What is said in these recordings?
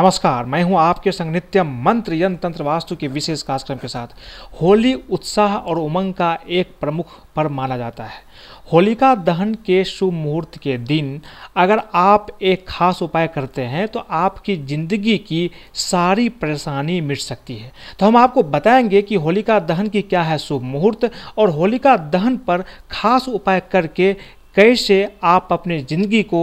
नमस्कार मैं हूं आपके संग नित्य मंत्र यंत्र तंत्र वास्तु के विशेष कार्यक्रम के साथ होली उत्साह और उमंग का एक प्रमुख पर्व माना जाता है होलिका दहन के शुभ मुहूर्त के दिन अगर आप एक खास उपाय करते हैं तो आपकी ज़िंदगी की सारी परेशानी मिट सकती है तो हम आपको बताएंगे कि होलिका दहन की क्या है शुभ मुहूर्त और होलिका दहन पर खास उपाय करके कैसे आप अपने ज़िंदगी को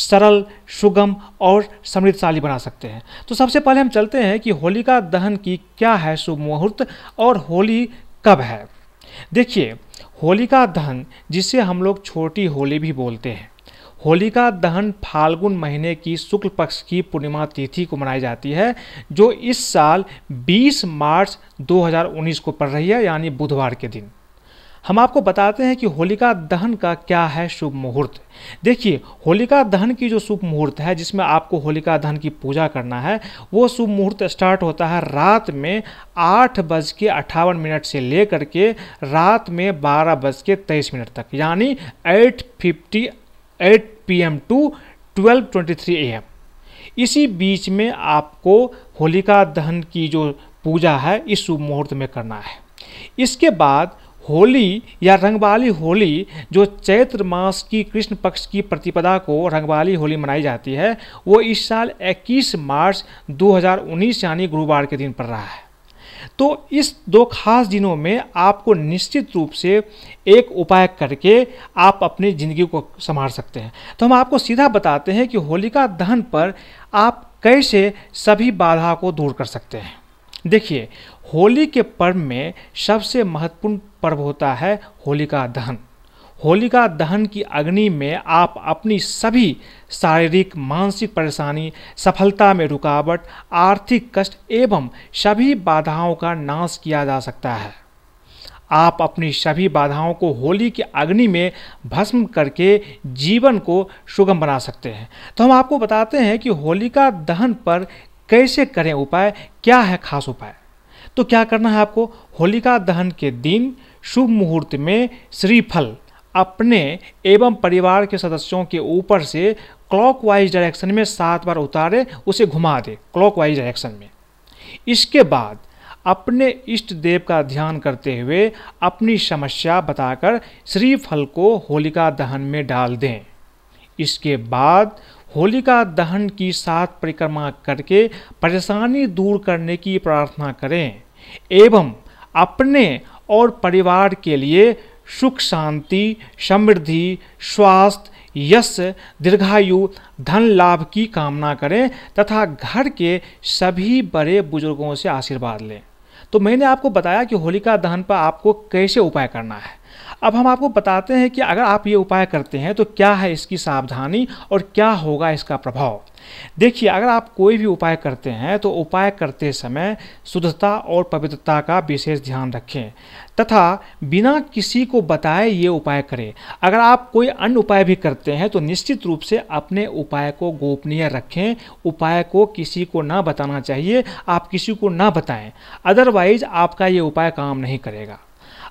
सरल सुगम और समृद्धशाली बना सकते हैं तो सबसे पहले हम चलते हैं कि होलिका दहन की क्या है शुभ मुहूर्त और होली कब है देखिए होलिका दहन जिसे हम लोग छोटी होली भी बोलते हैं होलिका दहन फाल्गुन महीने की शुक्ल पक्ष की पूर्णिमा तिथि को मनाई जाती है जो इस साल 20 मार्च 2019 को पड़ रही है यानी बुधवार के दिन हम आपको बताते हैं कि होलिका दहन का क्या है शुभ मुहूर्त देखिए होलिका दहन की जो शुभ मुहूर्त है जिसमें आपको होलिका दहन की पूजा करना है वो शुभ मुहूर्त स्टार्ट होता है रात में आठ बज के अट्ठावन मिनट से लेकर के रात में बारह बज के तेईस मिनट तक यानी eight fifty eight P M to twelve twenty three A M इसी बीच में आपको होलिका दहन की जो पूजा है इस शुभ मुहूर्त में करना है इसके बाद होली या रंगवाली होली जो चैत्र मास की कृष्ण पक्ष की प्रतिपदा को रंगवाली होली मनाई जाती है वो इस साल 21 मार्च 2019 यानी गुरुवार के दिन पड़ रहा है तो इस दो खास दिनों में आपको निश्चित रूप से एक उपाय करके आप अपनी ज़िंदगी को संभाल सकते हैं तो हम आपको सीधा बताते हैं कि होलिका दहन पर आप कैसे सभी बाधा को दूर कर सकते हैं देखिए होली के पर्व में सबसे महत्वपूर्ण पर्व होता है होलिका दहन होलिका दहन की अग्नि में आप अपनी सभी शारीरिक मानसिक परेशानी सफलता में रुकावट आर्थिक कष्ट एवं सभी बाधाओं का नाश किया जा सकता है आप अपनी सभी बाधाओं को होली की अग्नि में भस्म करके जीवन को सुगम बना सकते हैं तो हम आपको बताते हैं कि होलिका दहन पर कैसे करें उपाय क्या है खास उपाय तो क्या करना है आपको होलिका दहन के दिन शुभ मुहूर्त में श्रीफल अपने एवं परिवार के सदस्यों के ऊपर से क्लॉकवाइज डायरेक्शन में सात बार उतारे उसे घुमा दे क्लॉकवाइज डायरेक्शन में इसके बाद अपने इष्ट देव का ध्यान करते हुए अपनी समस्या बताकर श्रीफल को होलिका दहन में डाल दें इसके बाद होलिका दहन की सात परिक्रमा करके परेशानी दूर करने की प्रार्थना करें एवं अपने और परिवार के लिए सुख शांति समृद्धि स्वास्थ्य यश दीर्घायु धन लाभ की कामना करें तथा घर के सभी बड़े बुजुर्गों से आशीर्वाद लें तो मैंने आपको बताया कि होलिका दहन पर आपको कैसे उपाय करना है अब हम आपको बताते हैं कि अगर आप ये उपाय करते हैं तो क्या है इसकी सावधानी और क्या होगा इसका प्रभाव देखिए अगर आप कोई भी उपाय करते हैं तो उपाय करते समय शुद्धता और पवित्रता का विशेष ध्यान रखें तथा बिना किसी को बताए ये उपाय करें अगर आप कोई अन्य उपाय भी करते हैं तो निश्चित रूप से अपने उपाय को गोपनीय रखें उपाय को किसी को ना बताना चाहिए आप किसी को ना बताएं अदरवाइज आपका ये उपाय काम नहीं करेगा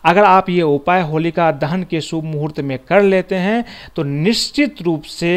अगर आप ये उपाय होलिका दहन के शुभ मुहूर्त में कर लेते हैं तो निश्चित रूप से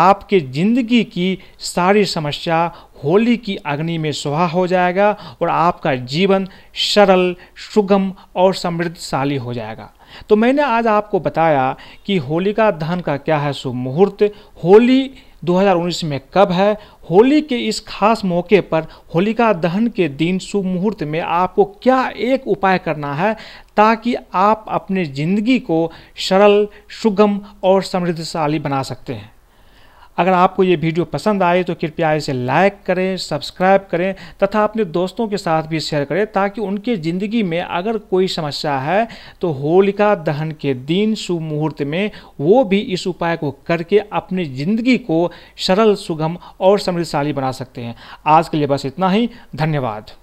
आपके ज़िंदगी की सारी समस्या होली की अग्नि में सुहा हो जाएगा और आपका जीवन सरल सुगम और समृद्धशाली हो जाएगा तो मैंने आज आपको बताया कि होलिका दहन का क्या है शुभ मुहूर्त होली 2019 में कब है होली के इस खास मौके पर होलिका दहन के दिन शुभ मुहूर्त में आपको क्या एक उपाय करना है ताकि आप अपने ज़िंदगी को सरल सुगम और समृद्धशाली बना सकते हैं अगर आपको ये वीडियो पसंद आए तो कृपया इसे लाइक करें सब्सक्राइब करें तथा अपने दोस्तों के साथ भी शेयर करें ताकि उनके ज़िंदगी में अगर कोई समस्या है तो होलिका दहन के दिन शुभ मुहूर्त में वो भी इस उपाय को करके अपनी ज़िंदगी को सरल सुगम और समृद्धशाली बना सकते हैं आज के लिए बस इतना ही धन्यवाद